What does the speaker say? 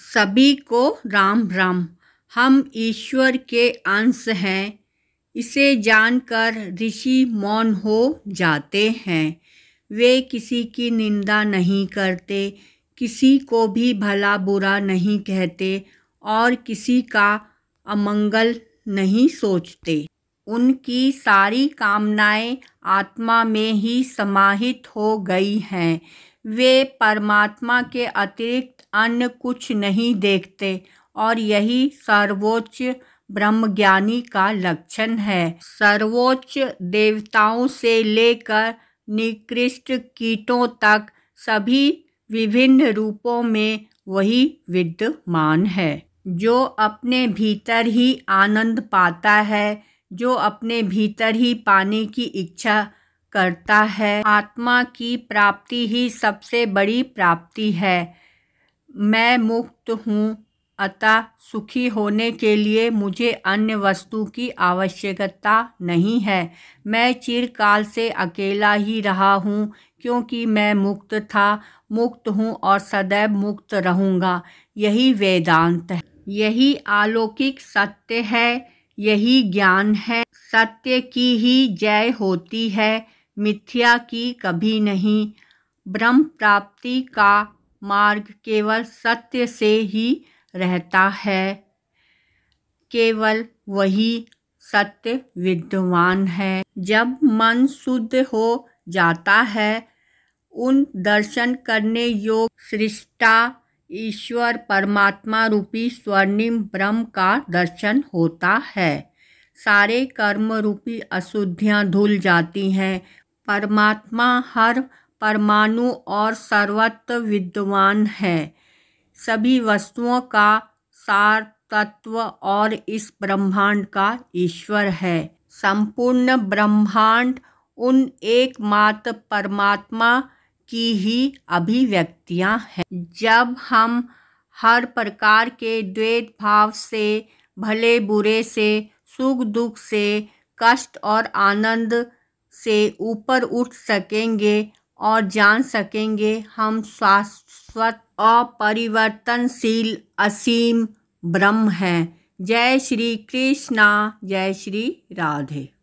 सभी को राम राम हम ईश्वर के अंश हैं इसे जानकर ऋषि मौन हो जाते हैं वे किसी की निंदा नहीं करते किसी को भी भला बुरा नहीं कहते और किसी का अमंगल नहीं सोचते उनकी सारी कामनाएं आत्मा में ही समाहित हो गई हैं वे परमात्मा के अतिरिक्त अन्य कुछ नहीं देखते और यही सर्वोच्च ब्रह्मज्ञानी का लक्षण है सर्वोच्च देवताओं से लेकर निकृष्ट कीटों तक सभी विभिन्न रूपों में वही विद्यमान है जो अपने भीतर ही आनंद पाता है जो अपने भीतर ही पाने की इच्छा करता है आत्मा की प्राप्ति ही सबसे बड़ी प्राप्ति है मैं मुक्त हूँ अतः सुखी होने के लिए मुझे अन्य वस्तु की आवश्यकता नहीं है मैं चिरकाल से अकेला ही रहा हूँ क्योंकि मैं मुक्त था मुक्त हूँ और सदैव मुक्त रहूँगा यही वेदांत है यही अलौकिक सत्य है यही ज्ञान है सत्य की ही जय होती है मिथ्या की कभी नहीं ब्रह्म प्राप्ति का मार्ग केवल सत्य से ही रहता है केवल वही सत्य विद्यमान है जब मन शुद्ध हो जाता है उन दर्शन करने योग सृष्टा ईश्वर परमात्मा रूपी स्वर्णिम ब्रह्म का दर्शन होता है सारे कर्म रूपी अशुद्धियाँ धुल जाती हैं परमात्मा हर परमाणु और सर्वत्र विद्यमान है सभी वस्तुओं का सार तत्व और इस ब्रह्मांड का ईश्वर है संपूर्ण ब्रह्मांड उन एकमात्र परमात्मा की ही अभिव्यक्तियाँ हैं जब हम हर प्रकार के द्वैत भाव से भले बुरे से सुख दुख से कष्ट और आनंद से ऊपर उठ सकेंगे और जान सकेंगे हम शाश्वत अपरिवर्तनशील असीम ब्रह्म हैं जय श्री कृष्णा जय श्री राधे